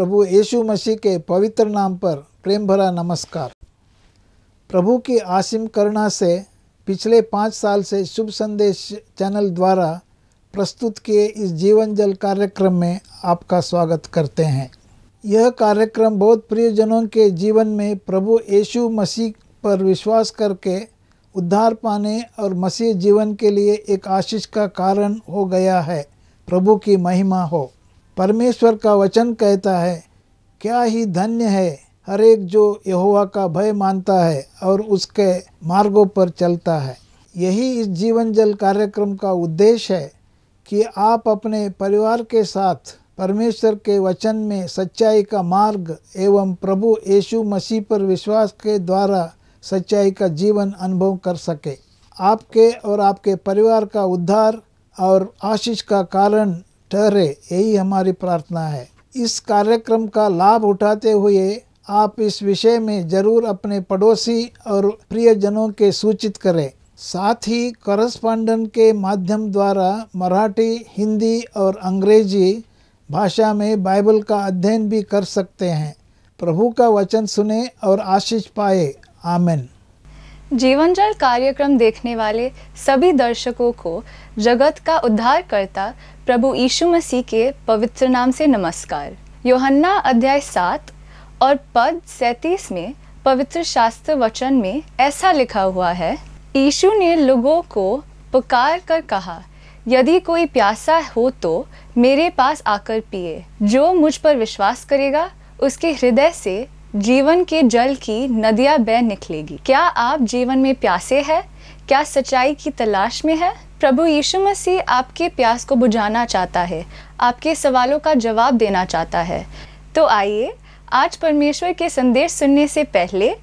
प्रभु यीशु मसीह के पवित्र नाम पर प्रेम भरा नमस्कार प्रभु की आसिम करुणा से पिछले पाँच साल से शुभ संदेश चैनल द्वारा प्रस्तुत किए इस जीवन जल कार्यक्रम में आपका स्वागत करते हैं यह कार्यक्रम बहुत प्रियजनों के जीवन में प्रभु यीशु मसीह पर विश्वास करके उद्धार पाने और मसीह जीवन के लिए एक आशीष का कारण हो गया है प्रभु की महिमा हो परमेश्वर का वचन कहता है क्या ही धन्य है हर एक जो यहोवा का भय मानता है और उसके मार्गों पर चलता है यही इस जीवन जल कार्यक्रम का उद्देश्य है कि आप अपने परिवार के साथ परमेश्वर के वचन में सच्चाई का मार्ग एवं प्रभु यीशु मसीह पर विश्वास के द्वारा सच्चाई का जीवन अनुभव कर सके आपके और आपके परिवार का उद्धार और आशीष का कारण ठहरे यही हमारी प्रार्थना है इस कार्यक्रम का लाभ उठाते हुए आप इस विषय में जरूर अपने पड़ोसी और प्रियजनों के सूचित करें साथ ही करस्पांडन के माध्यम द्वारा मराठी हिंदी और अंग्रेजी भाषा में बाइबल का अध्ययन भी कर सकते हैं प्रभु का वचन सुने और आशीष पाए आमेन जीवन जल कार्यक्रम देखने वाले सभी दर्शकों को जगत का उद्धार करता प्रभु यीशु मसीह के पवित्र नाम से नमस्कार योहन्ना अध्याय सात और पद सैतीस में पवित्र शास्त्र वचन में ऐसा लिखा हुआ है यीशु ने लोगों को पुकार कर कहा यदि कोई प्यासा हो तो मेरे पास आकर पिए जो मुझ पर विश्वास करेगा उसके हृदय से जीवन के जल की नदियां बह निकलेगी क्या आप जीवन में प्यासे हैं क्या सच्चाई की तलाश में है प्रभु यीशु मसीह आपके प्यास को बुझाना चाहता है आपके सवालों का जवाब देना चाहता है तो आइए आज परमेश्वर के संदेश सुनने से पहले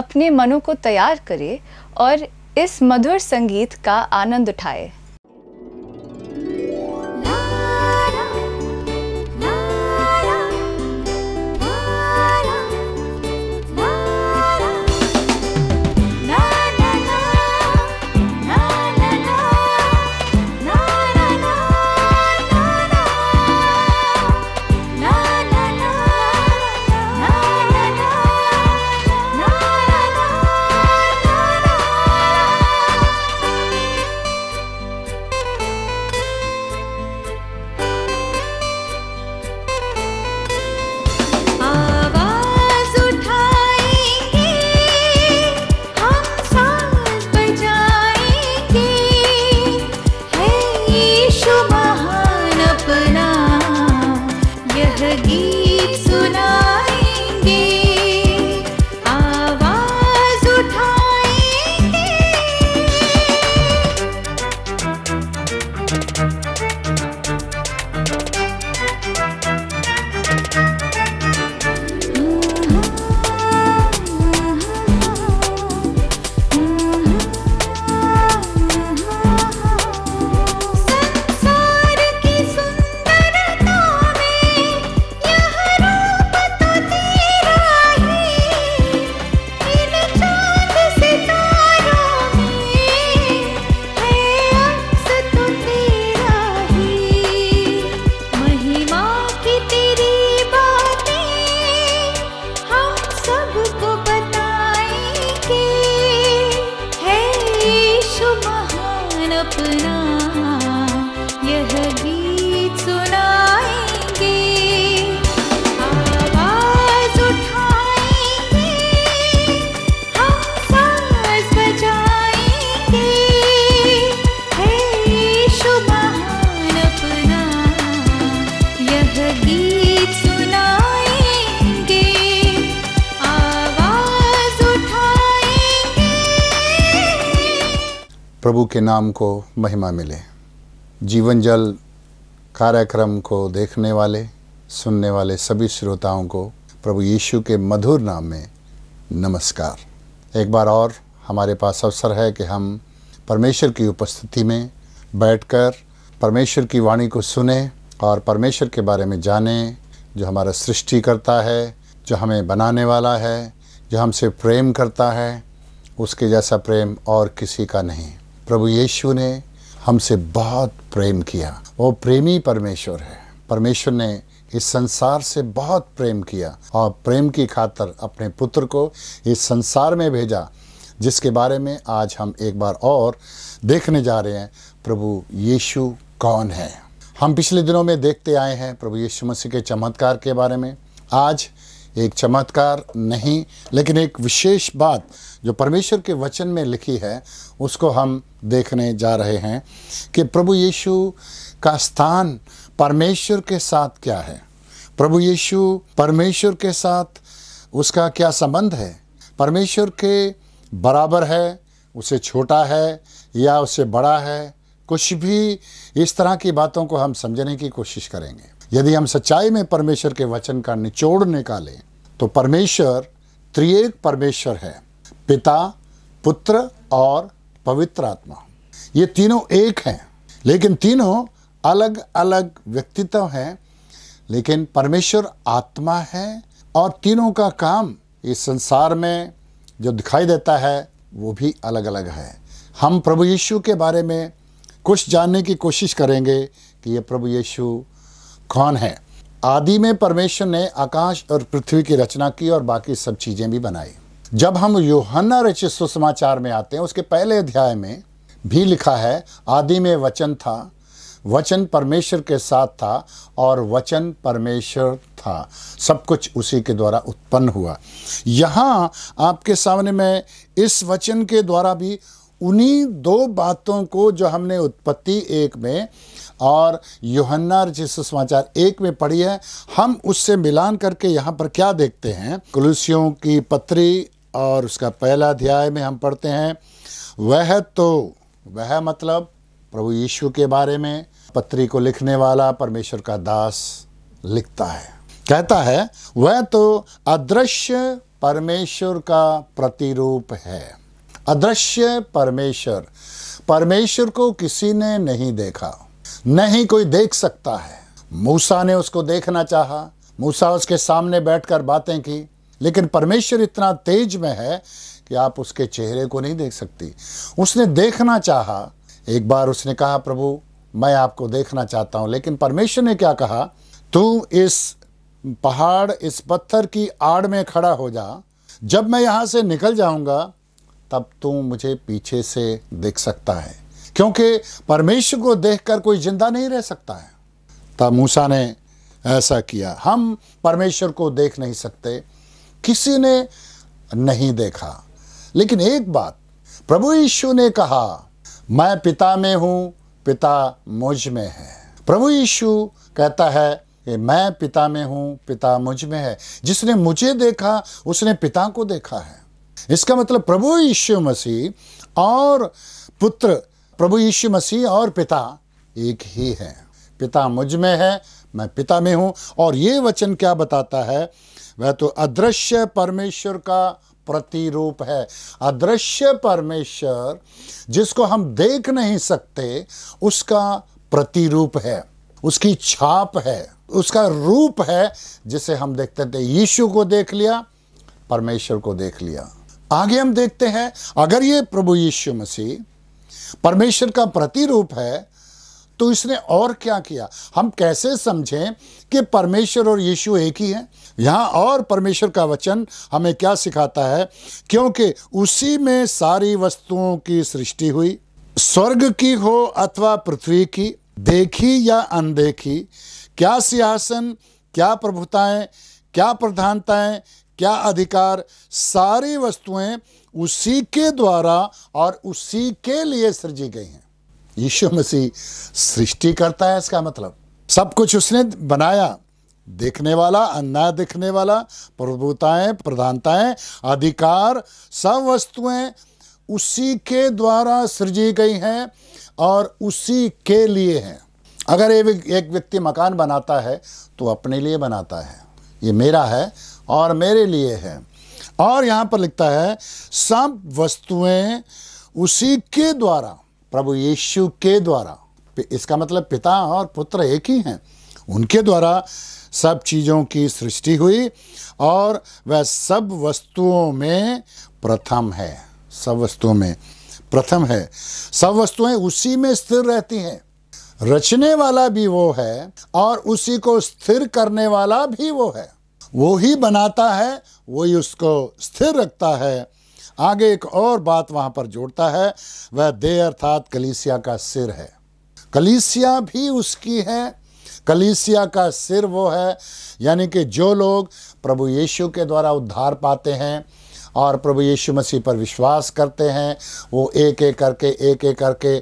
अपने मनों को तैयार करें और इस मधुर संगीत का आनंद उठाएं। प्रभु के नाम को महिमा मिले जीवन जल कार्यक्रम को देखने वाले सुनने वाले सभी श्रोताओं को प्रभु यीशु के मधुर नाम में नमस्कार एक बार और हमारे पास अवसर है कि हम परमेश्वर की उपस्थिति में बैठकर परमेश्वर की वाणी को सुने और परमेश्वर के बारे में जाने जो हमारा सृष्टि करता है जो हमें बनाने वाला है जो हमसे प्रेम करता है उसके जैसा प्रेम और किसी का नहीं प्रभु यीशु ने हमसे बहुत प्रेम किया वो प्रेमी परमेश्वर है परमेश्वर ने इस संसार से बहुत प्रेम किया और प्रेम की खातर अपने पुत्र को इस संसार में भेजा जिसके बारे में आज हम एक बार और देखने जा रहे हैं प्रभु यीशु कौन है हम पिछले दिनों में देखते आए हैं प्रभु यीशु मसीह के चमत्कार के बारे में आज एक चमत्कार नहीं लेकिन एक विशेष बात जो परमेश्वर के वचन में लिखी है उसको हम देखने जा रहे हैं कि प्रभु यीशु का स्थान परमेश्वर के साथ क्या है प्रभु यीशु परमेश्वर के साथ उसका क्या संबंध है परमेश्वर के बराबर है उसे छोटा है या उसे बड़ा है कुछ भी इस तरह की बातों को हम समझने की कोशिश करेंगे यदि हम सच्चाई में परमेश्वर के वचन का निचोड़ निकालें तो परमेश्वर त्रिएक परमेश्वर है पिता पुत्र और पवित्र आत्मा ये तीनों एक हैं लेकिन तीनों अलग अलग व्यक्तित्व हैं लेकिन परमेश्वर आत्मा है और तीनों का काम इस संसार में जो दिखाई देता है वो भी अलग अलग है हम प्रभु यीशु के बारे में कुछ जानने की कोशिश करेंगे कि ये प्रभु यीशु कौन है आदि में परमेश्वर ने आकाश और पृथ्वी की रचना की और बाकी सब चीज़ें भी बनाई जब हम योहन्ना रचित सुसमाचार में आते हैं उसके पहले अध्याय में भी लिखा है आदि में वचन था वचन परमेश्वर के साथ था और वचन परमेश्वर था सब कुछ उसी के द्वारा उत्पन्न हुआ यहाँ आपके सामने मैं इस वचन के द्वारा भी उन्हीं दो बातों को जो हमने उत्पत्ति एक में और योहन्ना जिस समाचार एक में पढ़ी है हम उससे मिलान करके यहाँ पर क्या देखते हैं कुलूसियों की पत्री और उसका पहला अध्याय में हम पढ़ते हैं वह तो वह मतलब प्रभु यीशु के बारे में पत्री को लिखने वाला परमेश्वर का दास लिखता है कहता है वह तो अदृश्य परमेश्वर का प्रतिरूप है अदृश्य परमेश्वर परमेश्वर को किसी ने नहीं देखा नहीं कोई देख सकता है मूसा ने उसको देखना चाहा मूसा उसके सामने बैठकर बातें की लेकिन परमेश्वर इतना तेज में है कि आप उसके चेहरे को नहीं देख सकती उसने देखना चाहा एक बार उसने कहा प्रभु मैं आपको देखना चाहता हूं लेकिन परमेश्वर ने क्या कहा तू इस पहाड़ इस पत्थर की आड़ में खड़ा हो जा जब मैं यहां से निकल जाऊंगा तब तू मुझे पीछे से देख सकता है क्योंकि परमेश्वर को देखकर कोई जिंदा नहीं रह सकता है तब मूसा ने ऐसा किया हम परमेश्वर को देख नहीं सकते किसी ने नहीं देखा लेकिन एक बात प्रभु यीशु ने कहा मैं पिता में हूं पिता मुझ में है प्रभु यीशु कहता है कि मैं पिता में हूं पिता मुझ में है जिसने मुझे देखा उसने पिता को देखा है इसका मतलब प्रभु यीशु मसीह और पुत्र प्रभु यीशु मसीह और पिता एक ही है पिता मुझ में है मैं पिता में हूं और ये वचन क्या बताता है वह तो अदृश्य परमेश्वर का प्रतिरूप है अदृश्य परमेश्वर जिसको हम देख नहीं सकते उसका प्रतिरूप है उसकी छाप है उसका रूप है जिसे हम देखते थे यीशु को देख लिया परमेश्वर को देख लिया आगे हम देखते हैं अगर ये प्रभु यीशु मसीह परमेश्वर का प्रतिरूप है तो इसने और क्या किया हम कैसे समझें कि परमेश्वर और यीशु एक ही हैं यहाँ और परमेश्वर का वचन हमें क्या सिखाता है क्योंकि उसी में सारी वस्तुओं की सृष्टि हुई स्वर्ग की हो अथवा पृथ्वी की देखी या अनदेखी क्या सिंहासन क्या प्रभुताएं क्या प्रधानताएं क्या अधिकार सारी वस्तुएं उसी के द्वारा और उसी के लिए सृजी गई हैं यीशु मसीह सृष्टि करता है इसका मतलब सब कुछ उसने बनाया देखने वाला अन्ना दिखने वाला प्रभुताएं प्रधानताएं अधिकार सब वस्तुएं उसी के द्वारा सृजी गई हैं और उसी के लिए हैं अगर एक व्यक्ति मकान बनाता है तो अपने लिए बनाता है ये मेरा है और मेरे लिए है और यहाँ पर लिखता है सब वस्तुएं उसी के द्वारा प्रभु यीशु के द्वारा इसका मतलब पिता और पुत्र एक ही हैं उनके द्वारा सब चीज़ों की सृष्टि हुई और वह सब वस्तुओं में प्रथम है सब वस्तुओं में प्रथम है सब वस्तुएं उसी में स्थिर रहती हैं रचने वाला भी वो है और उसी को स्थिर करने वाला भी वो है वो ही बनाता है वही उसको स्थिर रखता है आगे एक और बात वहाँ पर जोड़ता है वह दे अर्थात कलीसिया का सिर है कलीसिया भी उसकी है कलीसिया का सिर वो है यानी कि जो लोग प्रभु यीशु के द्वारा उद्धार पाते हैं और प्रभु यीशु मसीह पर विश्वास करते हैं वो एक एक करके एक एक करके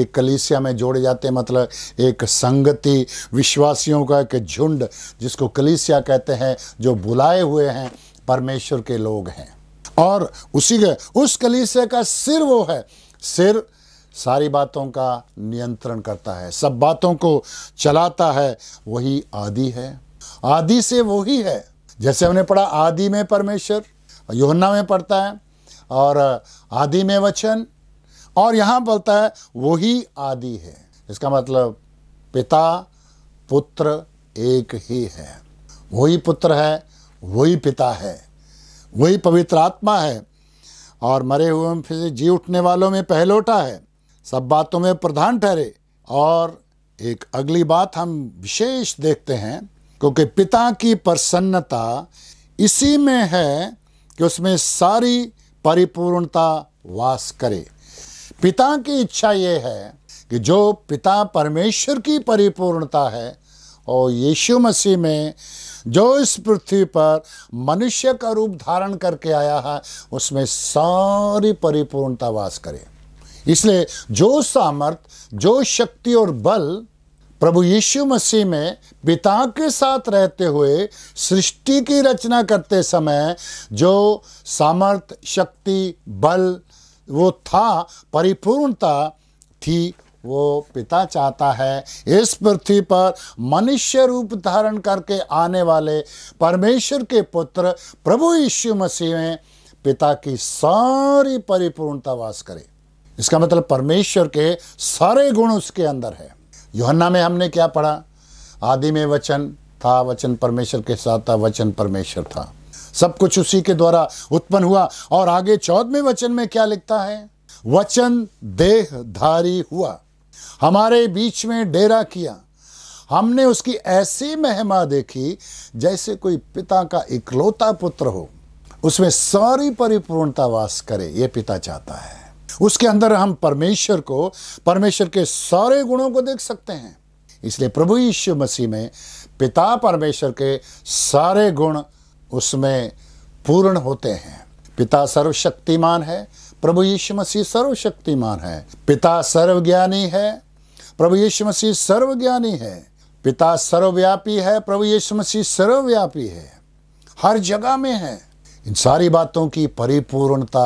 एक कलीसिया में जोड़े जाते हैं मतलब एक संगति विश्वासियों का एक झुंड जिसको कलीसिया कहते हैं जो बुलाए हुए हैं परमेश्वर के लोग हैं और उसी के उस कलीसिया का सिर वो है सिर सारी बातों का नियंत्रण करता है सब बातों को चलाता है वही आदि है आदि से वही है जैसे हमने पढ़ा आदि में परमेश्वर योहन्ना में पढ़ता है और आदि में वचन और यहाँ बोलता है वही आदि है इसका मतलब पिता पुत्र एक ही है वही पुत्र है वही पिता है वही पवित्र आत्मा है और मरे हुए में फिर जी उठने वालों में पहलोटा है सब बातों में प्रधान ठहरे और एक अगली बात हम विशेष देखते हैं क्योंकि पिता की प्रसन्नता इसी में है कि उसमें सारी परिपूर्णता वास करे पिता की इच्छा यह है कि जो पिता परमेश्वर की परिपूर्णता है और यीशु मसीह में जो इस पृथ्वी पर मनुष्य का रूप धारण करके आया है उसमें सारी परिपूर्णता वास करे इसलिए जो सामर्थ जो शक्ति और बल प्रभु यीशु मसीह में पिता के साथ रहते हुए सृष्टि की रचना करते समय जो सामर्थ शक्ति बल वो था परिपूर्णता थी वो पिता चाहता है इस पृथ्वी पर मनुष्य रूप धारण करके आने वाले परमेश्वर के पुत्र प्रभु यीशु मसीह में पिता की सारी परिपूर्णता वास करे इसका मतलब परमेश्वर के सारे गुण उसके अंदर है योहन्ना में हमने क्या पढ़ा आदि में वचन था वचन परमेश्वर के साथ था वचन परमेश्वर था सब कुछ उसी के द्वारा उत्पन्न हुआ और आगे चौदहवें वचन में क्या लिखता है वचन देहधारी हुआ हमारे बीच में डेरा किया हमने उसकी ऐसी महिमा देखी जैसे कोई पिता का इकलौता पुत्र हो उसमें सारी परिपूर्णता वास करे ये पिता चाहता है उसके अंदर हम परमेश्वर को परमेश्वर के सारे गुणों को देख सकते हैं इसलिए प्रभु यीशु मसीह में पिता परमेश्वर के सारे गुण उसमें पूर्ण होते हैं पिता सर्वशक्तिमान है प्रभु यीशु मसीह सर्वशक्तिमान है पिता सर्वज्ञानी है प्रभु यीशु मसीह सर्वज्ञानी है पिता सर्वव्यापी है प्रभु यीशु मसीह सर्वव्यापी है हर जगह में है इन सारी बातों की परिपूर्णता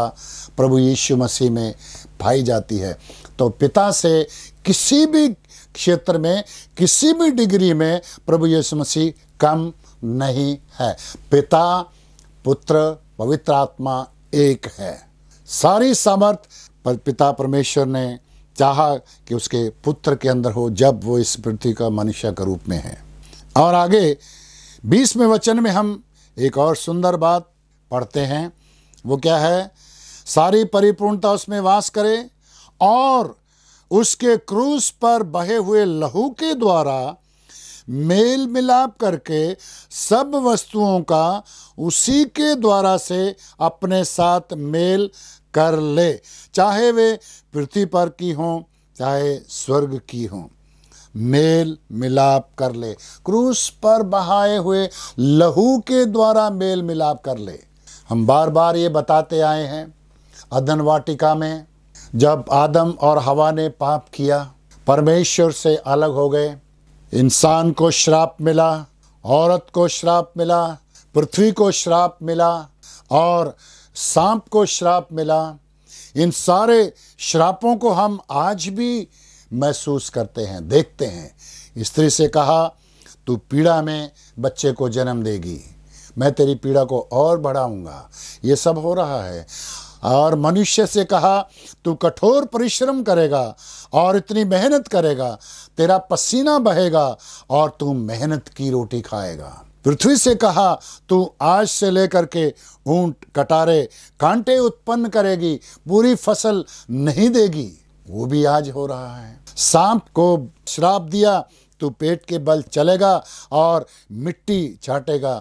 प्रभु यीशु मसीह में पाई जाती है तो पिता से किसी भी क्षेत्र में किसी भी डिग्री में प्रभु यीशु मसीह कम नहीं है पिता पुत्र पवित्र आत्मा एक है सारी सामर्थ पर पिता परमेश्वर ने चाहा कि उसके पुत्र के अंदर हो जब वो इस पृथ्वी का मनुष्य के रूप में है और आगे बीसवें वचन में हम एक और सुंदर बात पढ़ते हैं वो क्या है सारी परिपूर्णता उसमें वास करे और उसके क्रूस पर बहे हुए लहू के द्वारा मेल मिलाप करके सब वस्तुओं का उसी के द्वारा से अपने साथ मेल कर ले चाहे वे पृथ्वी पर की हों चाहे स्वर्ग की हों मेल मिलाप कर ले क्रूस पर बहाए हुए लहू के द्वारा मेल मिलाप कर ले हम बार बार ये बताते आए हैं अदन वाटिका में जब आदम और हवा ने पाप किया परमेश्वर से अलग हो गए इंसान को श्राप मिला औरत को श्राप मिला पृथ्वी को श्राप मिला और सांप को श्राप मिला इन सारे श्रापों को हम आज भी महसूस करते हैं देखते हैं स्त्री से कहा तू पीड़ा में बच्चे को जन्म देगी मैं तेरी पीड़ा को और बढ़ाऊंगा ये सब हो रहा है और मनुष्य से कहा तू कठोर परिश्रम करेगा और इतनी मेहनत करेगा तेरा पसीना बहेगा और तू मेहनत की रोटी खाएगा पृथ्वी से कहा तू आज से लेकर के ऊंट कटारे कांटे उत्पन्न करेगी पूरी फसल नहीं देगी वो भी आज हो रहा है सांप को श्राप दिया तू पेट के बल चलेगा और मिट्टी छाटेगा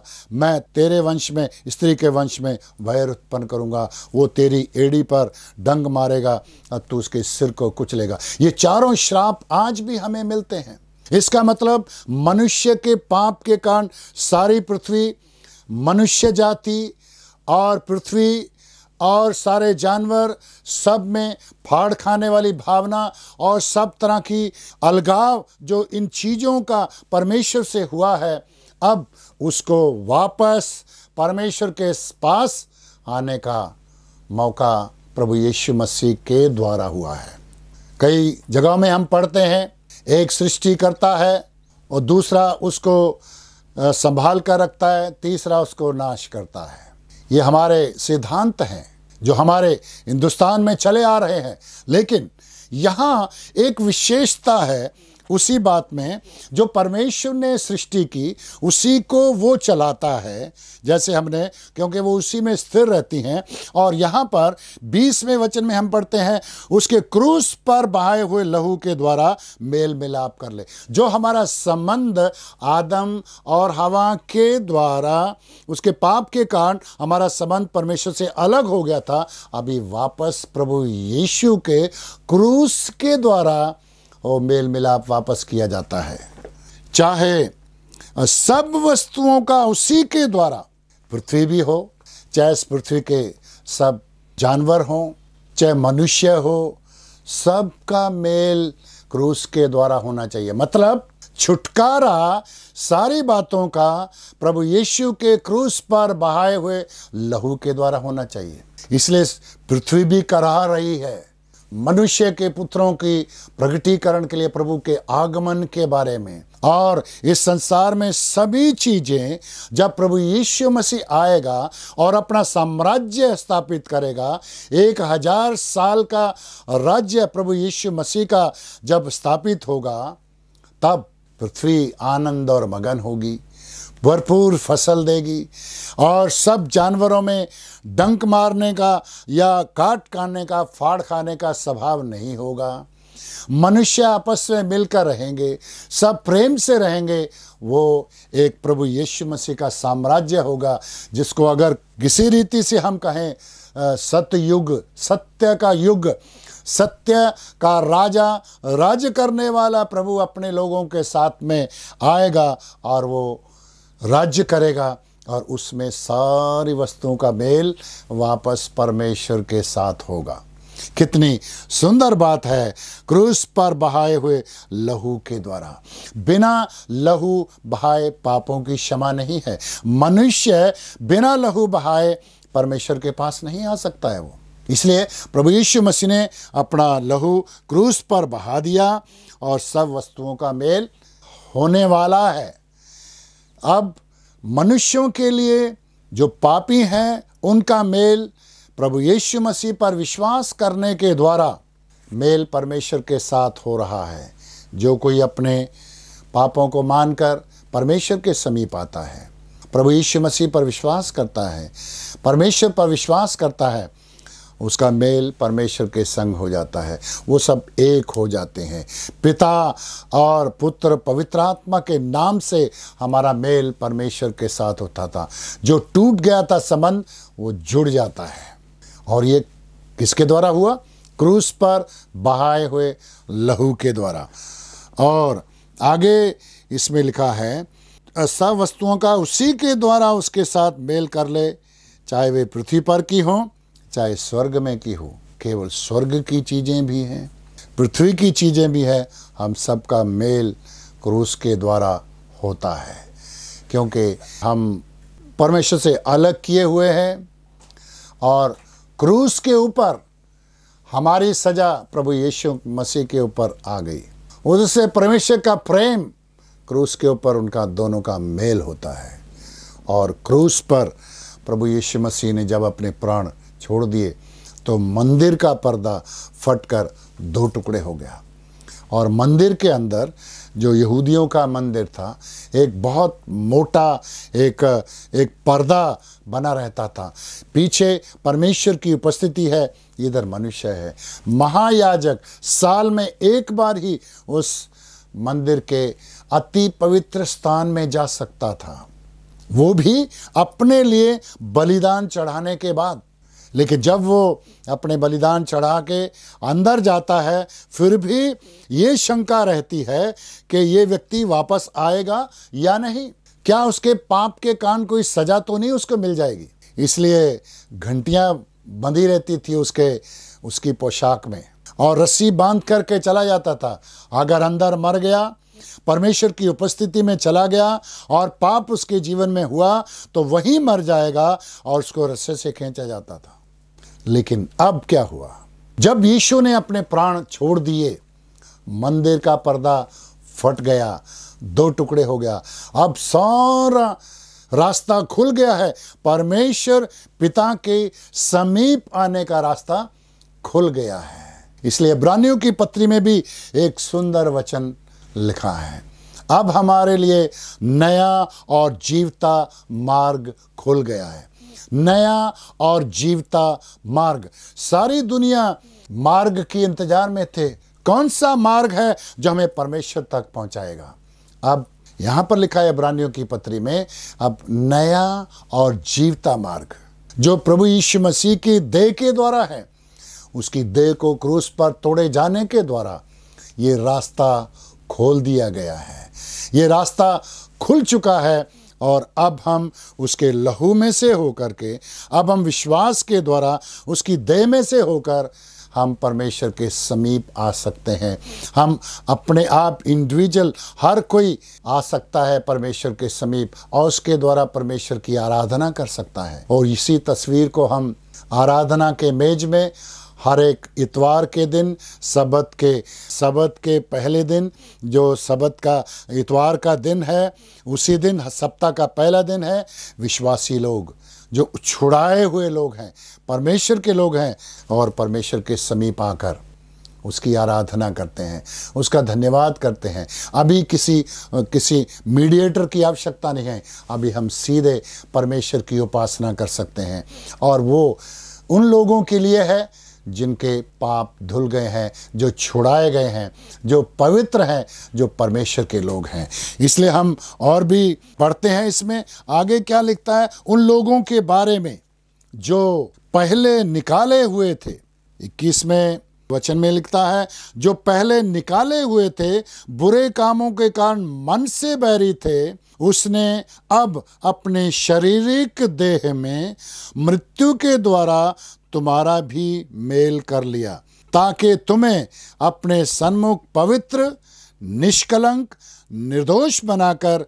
मैं तेरे वंश में स्त्री के वंश में वैर उत्पन्न करूंगा वो तेरी एड़ी पर डंग मारेगा और तू उसके सिर को कुचलेगा ये चारों श्राप आज भी हमें मिलते हैं इसका मतलब मनुष्य के पाप के कारण सारी पृथ्वी मनुष्य जाति और पृथ्वी और सारे जानवर सब में फाड़ खाने वाली भावना और सब तरह की अलगाव जो इन चीज़ों का परमेश्वर से हुआ है अब उसको वापस परमेश्वर के पास आने का मौका प्रभु यीशु मसीह के द्वारा हुआ है कई जगहों में हम पढ़ते हैं एक सृष्टि करता है और दूसरा उसको संभाल कर रखता है तीसरा उसको नाश करता है ये हमारे सिद्धांत हैं जो हमारे हिंदुस्तान में चले आ रहे हैं लेकिन यहाँ एक विशेषता है उसी बात में जो परमेश्वर ने सृष्टि की उसी को वो चलाता है जैसे हमने क्योंकि वो उसी में स्थिर रहती हैं और यहाँ पर बीसवें वचन में हम पढ़ते हैं उसके क्रूस पर बहाए हुए लहू के द्वारा मेल मिलाप कर ले जो हमारा संबंध आदम और हवा के द्वारा उसके पाप के कारण हमारा संबंध परमेश्वर से अलग हो गया था अभी वापस प्रभु यीशु के क्रूस के द्वारा और मेल मिलाप वापस किया जाता है चाहे सब वस्तुओं का उसी के द्वारा पृथ्वी भी हो चाहे इस पृथ्वी के सब जानवर हों चाहे मनुष्य हो सबका मेल क्रूस के द्वारा होना चाहिए मतलब छुटकारा सारी बातों का प्रभु यीशु के क्रूस पर बहाए हुए लहू के द्वारा होना चाहिए इसलिए पृथ्वी भी कराह रही है मनुष्य के पुत्रों की प्रगटीकरण के लिए प्रभु के आगमन के बारे में और इस संसार में सभी चीजें जब प्रभु यीशु मसीह आएगा और अपना साम्राज्य स्थापित करेगा एक हजार साल का राज्य प्रभु यीशु मसीह का जब स्थापित होगा तब पृथ्वी आनंद और मगन होगी भरपूर फसल देगी और सब जानवरों में डंक मारने का या काट खाने का फाड़ खाने का स्वभाव नहीं होगा मनुष्य आपस में मिलकर रहेंगे सब प्रेम से रहेंगे वो एक प्रभु यीशु मसीह का साम्राज्य होगा जिसको अगर किसी रीति से हम कहें सतयुग सत्य का युग सत्य का राजा राज करने वाला प्रभु अपने लोगों के साथ में आएगा और वो राज्य करेगा और उसमें सारी वस्तुओं का मेल वापस परमेश्वर के साथ होगा कितनी सुंदर बात है क्रूस पर बहाए हुए लहू के द्वारा बिना लहू बहाए पापों की क्षमा नहीं है मनुष्य बिना लहू बहाए परमेश्वर के पास नहीं आ सकता है वो इसलिए प्रभु यीशु मसीह ने अपना लहू क्रूस पर बहा दिया और सब वस्तुओं का मेल होने वाला है अब मनुष्यों के लिए जो पापी हैं उनका मेल प्रभु यीशु मसीह पर विश्वास करने के द्वारा मेल परमेश्वर के साथ हो रहा है जो कोई अपने पापों को मानकर परमेश्वर के समीप आता है प्रभु यीशु मसीह पर विश्वास करता है परमेश्वर पर विश्वास करता है उसका मेल परमेश्वर के संग हो जाता है वो सब एक हो जाते हैं पिता और पुत्र पवित्र आत्मा के नाम से हमारा मेल परमेश्वर के साथ होता था जो टूट गया था संबंध वो जुड़ जाता है और ये किसके द्वारा हुआ क्रूस पर बहाए हुए लहू के द्वारा और आगे इसमें लिखा है सब वस्तुओं का उसी के द्वारा उसके साथ मेल कर ले चाहे वे पृथ्वी पर की हों चाहे स्वर्ग में की हो केवल स्वर्ग की चीज़ें भी हैं पृथ्वी की चीज़ें भी है हम सब का मेल क्रूस के द्वारा होता है क्योंकि हम परमेश्वर से अलग किए हुए हैं और क्रूस के ऊपर हमारी सजा प्रभु यीशु मसीह के ऊपर आ गई उससे परमेश्वर का प्रेम क्रूस के ऊपर उनका दोनों का मेल होता है और क्रूस पर प्रभु यीशु मसीह ने जब अपने प्राण छोड़ दिए तो मंदिर का पर्दा फटकर दो टुकड़े हो गया और मंदिर के अंदर जो यहूदियों का मंदिर था एक बहुत मोटा एक एक पर्दा बना रहता था पीछे परमेश्वर की उपस्थिति है इधर मनुष्य है महायाजक साल में एक बार ही उस मंदिर के अति पवित्र स्थान में जा सकता था वो भी अपने लिए बलिदान चढ़ाने के बाद लेकिन जब वो अपने बलिदान चढ़ा के अंदर जाता है फिर भी ये शंका रहती है कि ये व्यक्ति वापस आएगा या नहीं क्या उसके पाप के कान कोई सज़ा तो नहीं उसको मिल जाएगी इसलिए घंटियाँ बंधी रहती थी उसके उसकी पोशाक में और रस्सी बांध करके चला जाता था अगर अंदर मर गया परमेश्वर की उपस्थिति में चला गया और पाप उसके जीवन में हुआ तो वही मर जाएगा और उसको रस्से से खींचा जाता था लेकिन अब क्या हुआ जब यीशु ने अपने प्राण छोड़ दिए मंदिर का पर्दा फट गया दो टुकड़े हो गया अब सारा रास्ता खुल गया है परमेश्वर पिता के समीप आने का रास्ता खुल गया है इसलिए ब्रानियों की पत्री में भी एक सुंदर वचन लिखा है अब हमारे लिए नया और जीवता मार्ग खुल गया है नया और जीवता मार्ग सारी दुनिया मार्ग के इंतजार में थे कौन सा मार्ग है जो हमें परमेश्वर तक पहुंचाएगा अब यहां पर लिखा है ब्रानियों की पत्री में अब नया और जीवता मार्ग जो प्रभु यीशु मसीह की देह के द्वारा है उसकी देह को क्रूस पर तोड़े जाने के द्वारा ये रास्ता खोल दिया गया है ये रास्ता खुल चुका है और अब हम उसके लहू में से होकर के अब हम विश्वास के द्वारा उसकी दय में से होकर हम परमेश्वर के समीप आ सकते हैं हम अपने आप इंडिविजुअल हर कोई आ सकता है परमेश्वर के समीप और उसके द्वारा परमेश्वर की आराधना कर सकता है और इसी तस्वीर को हम आराधना के मेज में हर एक इतवार के दिन सबत के सबत के पहले दिन जो सबत का इतवार का दिन है उसी दिन सप्ताह का पहला दिन है विश्वासी लोग जो छुड़ाए हुए लोग हैं परमेश्वर के लोग हैं और परमेश्वर के समीप आकर उसकी आराधना करते हैं उसका धन्यवाद करते हैं अभी किसी किसी मीडिएटर की आवश्यकता नहीं है अभी हम सीधे परमेश्वर की उपासना कर सकते हैं और वो उन लोगों के लिए है जिनके पाप धुल गए हैं जो छुड़ाए गए हैं जो पवित्र हैं जो परमेश्वर के लोग हैं इसलिए हम और भी पढ़ते हैं इसमें आगे क्या लिखता है उन लोगों के बारे में जो पहले निकाले हुए थे इक्कीस में वचन में लिखता है जो पहले निकाले हुए थे बुरे कामों के कारण मन से बैरी थे उसने अब अपने शारीरिक देह में मृत्यु के द्वारा तुम्हारा भी मेल कर लिया ताकि तुम्हें अपने सन्मुख पवित्र निष्कलंक निर्दोष बनाकर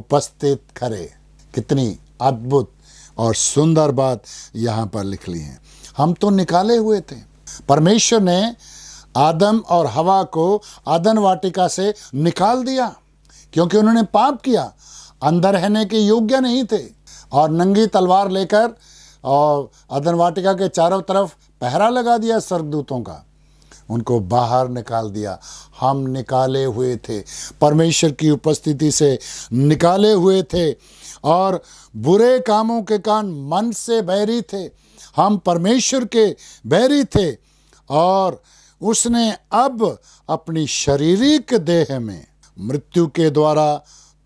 उपस्थित करे कितनी अद्भुत और सुंदर बात यहाँ पर लिख ली है हम तो निकाले हुए थे परमेश्वर ने आदम और हवा को आदन वाटिका से निकाल दिया क्योंकि उन्होंने पाप किया अंदर रहने के योग्य नहीं थे और नंगी तलवार लेकर और आदन वाटिका के चारों तरफ पहरा लगा दिया स्वर्गदूतों का उनको बाहर निकाल दिया हम निकाले हुए थे परमेश्वर की उपस्थिति से निकाले हुए थे और बुरे कामों के कान मन से बहरी थे हम परमेश्वर के बैरी थे और उसने अब अपनी शारीरिक देह में मृत्यु के द्वारा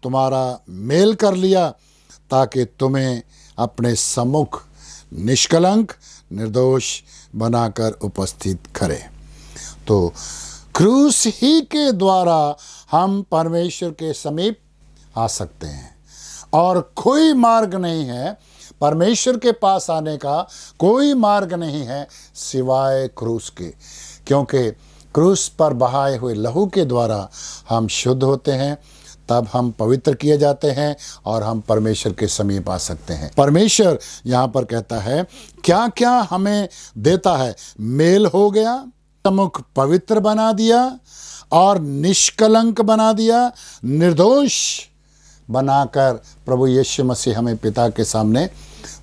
तुम्हारा मेल कर लिया ताकि तुम्हें अपने सम्मुख निष्कलंक निर्दोष बनाकर उपस्थित करे तो क्रूस ही के द्वारा हम परमेश्वर के समीप आ सकते हैं और कोई मार्ग नहीं है परमेश्वर के पास आने का कोई मार्ग नहीं है सिवाय क्रूस के क्योंकि क्रूस पर बहाए हुए लहू के द्वारा हम शुद्ध होते हैं तब हम पवित्र किए जाते हैं और हम परमेश्वर के समीप आ सकते हैं परमेश्वर यहाँ पर कहता है क्या क्या हमें देता है मेल हो गया तमुख पवित्र बना दिया और निष्कलंक बना दिया निर्दोष बनाकर प्रभु यीशु मसीह हमें पिता के सामने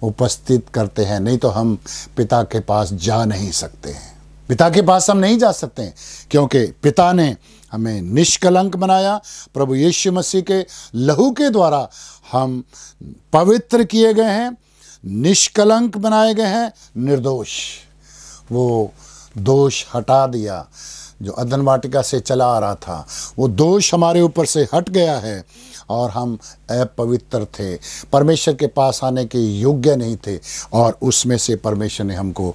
उपस्थित करते हैं नहीं तो हम पिता के पास जा नहीं सकते हैं पिता के पास हम नहीं जा सकते हैं क्योंकि पिता ने हमें निष्कलंक बनाया प्रभु यीशु मसीह के लहू के द्वारा हम पवित्र किए गए हैं निष्कलंक बनाए गए हैं निर्दोष वो दोष हटा दिया जो अदन वाटिका से चला आ रहा था वो दोष हमारे ऊपर से हट गया है और हम अपवित्र थे परमेश्वर के पास आने के योग्य नहीं थे और उसमें से परमेश्वर ने हमको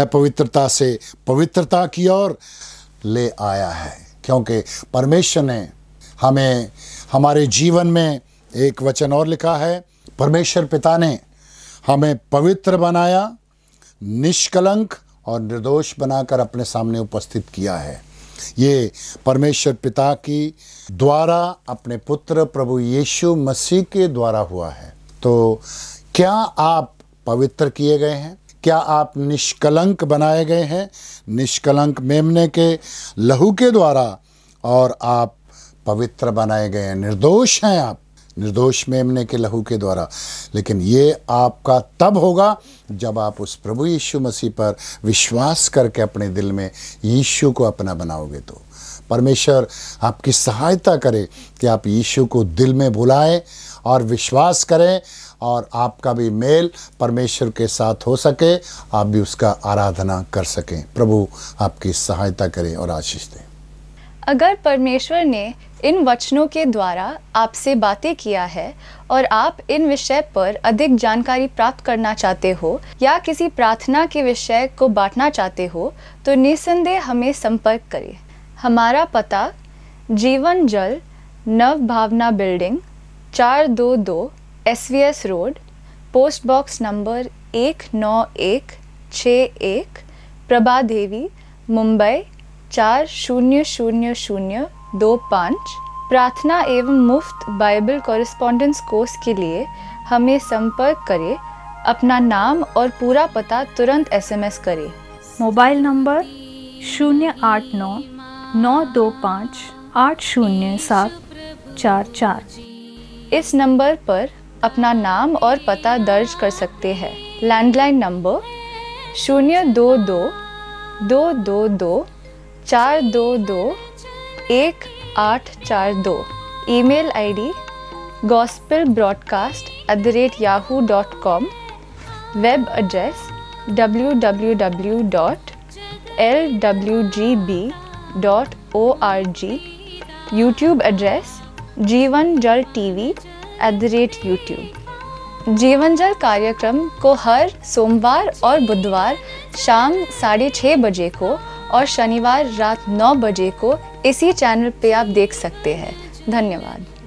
अपवित्रता से पवित्रता की ओर ले आया है क्योंकि परमेश्वर ने हमें हमारे जीवन में एक वचन और लिखा है परमेश्वर पिता ने हमें पवित्र बनाया निष्कलंक और निर्दोष बनाकर अपने सामने उपस्थित किया है ये परमेश्वर पिता की द्वारा अपने पुत्र प्रभु यीशु मसीह के द्वारा हुआ है तो क्या आप पवित्र किए गए हैं क्या आप निष्कलंक बनाए गए हैं निष्कलंक मेमने के लहू के द्वारा और आप पवित्र बनाए गए हैं निर्दोष हैं आप निर्दोष मेमने के लहू के द्वारा लेकिन ये आपका तब होगा जब आप उस प्रभु यीशु मसीह पर विश्वास करके अपने दिल में यीशु को अपना बनाओगे तो परमेश्वर आपकी सहायता करे कि आप यीशु को दिल में बुलाएं और विश्वास करें और आपका भी मेल परमेश्वर के साथ हो सके आप भी उसका आराधना कर सकें प्रभु आपकी सहायता करें और आशीष दें अगर परमेश्वर ने इन वचनों के द्वारा आपसे बातें किया है और आप इन विषय पर अधिक जानकारी प्राप्त करना चाहते हो या किसी प्रार्थना के विषय को बांटना चाहते हो तो निसंदेह हमें संपर्क करें हमारा पता जीवन जल नव भावना बिल्डिंग चार दो दो S V S road post box number एक नौ एक छः एक प्रभा देवी मुंबई चार शून्य शून्य शून्य दो पाँच प्रार्थना एवं मुफ्त बाइबल कॉरेस्पॉन्डेंस कोर्स के लिए हमें संपर्क करें अपना नाम और पूरा पता तुरंत एसएमएस करें मोबाइल नंबर शून्य आठ नौ नौ दो पाँच आठ शून्य सात चार चार इस नंबर पर अपना नाम और पता दर्ज कर सकते हैं लैंडलाइन नंबर शून्य दो दो दो दो दो चार दो दो एक आठ चार दो email ID gospel broadcast at the rate Yahoo dot com web address W W W dot L W G B dot O R G YouTube address Jeevan Jal T V at the rate YouTube Jeevan Jal कार्यक्रम को हर सोमवार और बुधवार शाम साढ़े छः बजे को और शनिवार रात 9 बजे को इसी चैनल पे आप देख सकते हैं धन्यवाद